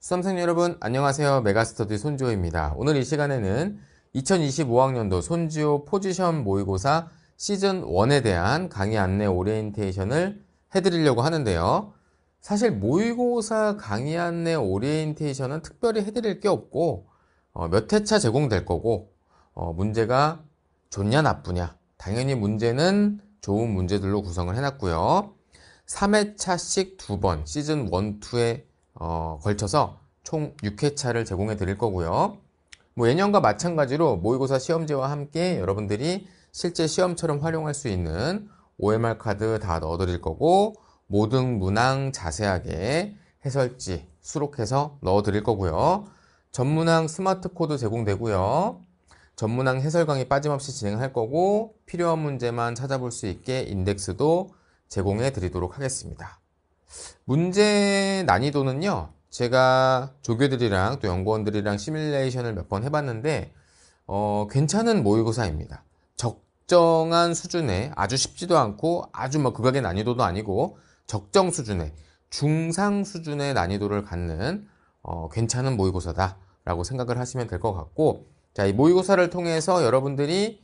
수험생 여러분 안녕하세요 메가스터디 손지호입니다 오늘 이 시간에는 2025학년도 손지호 포지션 모의고사 시즌 1에 대한 강의 안내 오리엔테이션을 해드리려고 하는데요 사실 모의고사 강의 안내 오리엔테이션은 특별히 해드릴 게 없고 어, 몇 회차 제공될 거고 어, 문제가 좋냐 나쁘냐 당연히 문제는 좋은 문제들로 구성을 해놨고요 3회차씩 두 번 시즌 1, 2에 어, 걸쳐서 총 6회차를 제공해 드릴 거고요. 뭐 예년과 마찬가지로 모의고사 시험지와 함께 여러분들이 실제 시험처럼 활용할 수 있는 OMR 카드 다 넣어 드릴 거고 모든 문항 자세하게 해설지 수록해서 넣어 드릴 거고요. 전문항 스마트 코드 제공되고요. 전문항 해설 강의 빠짐없이 진행할 거고 필요한 문제만 찾아볼 수 있게 인덱스도 제공해 드리도록 하겠습니다. 문제 난이도는요. 제가 조교들이랑 또 연구원들이랑 시뮬레이션을 몇 번 해봤는데 어, 괜찮은 모의고사입니다. 적정한 수준의 아주 쉽지도 않고 아주 막 뭐 극악의 난이도도 아니고 적정 수준의 중상 수준의 난이도를 갖는 어, 괜찮은 모의고사다라고 생각을 하시면 될 것 같고 자, 이 모의고사를 통해서 여러분들이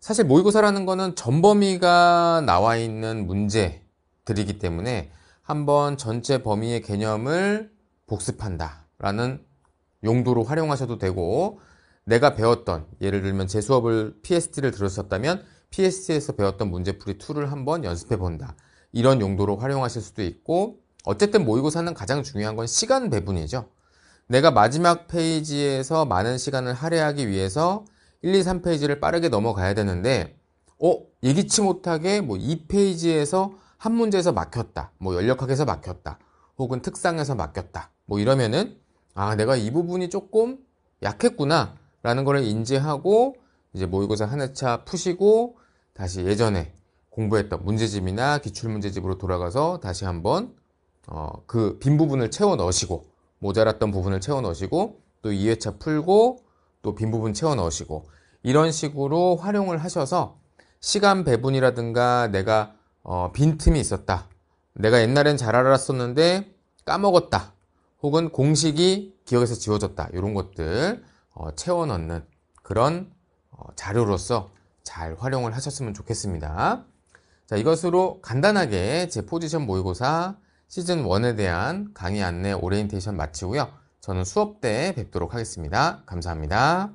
사실 모의고사라는 거는 전범위가 나와 있는 문제들이기 때문에 한번 전체 범위의 개념을 복습한다 라는 용도로 활용하셔도 되고 내가 배웠던 예를 들면 제 수업을 PST를 들었었다면 PST에서 배웠던 문제풀이 2를 한번 연습해 본다 이런 용도로 활용하실 수도 있고 어쨌든 모의고사는 가장 중요한 건 시간 배분이죠 내가 마지막 페이지에서 많은 시간을 할애하기 위해서 1, 2, 3페이지를 빠르게 넘어가야 되는데 어? 예기치 못하게 뭐 2페이지에서 한 문제에서 막혔다. 뭐 연력학에서 막혔다. 혹은 특상에서 막혔다. 뭐 이러면은 아, 내가 이 부분이 조금 약했구나. 라는 걸 인지하고 이제 모의고사 한 회차 푸시고 다시 예전에 공부했던 문제집이나 기출문제집으로 돌아가서 다시 한번 어, 그 빈 부분을 채워 넣으시고 모자랐던 부분을 채워 넣으시고 또 2회차 풀고 또 빈 부분 채워 넣으시고 이런 식으로 활용을 하셔서 시간 배분이라든가 내가 어, 빈틈이 있었다. 내가 옛날엔 잘 알았었는데 까먹었다. 혹은 공식이 기억에서 지워졌다. 이런 것들 어, 채워 넣는 그런 어, 자료로서 잘 활용을 하셨으면 좋겠습니다. 자, 이것으로 간단하게 제 포지션 모의고사 시즌 1에 대한 강의 안내 오리엔테이션 마치고요. 저는 수업 때 뵙도록 하겠습니다. 감사합니다.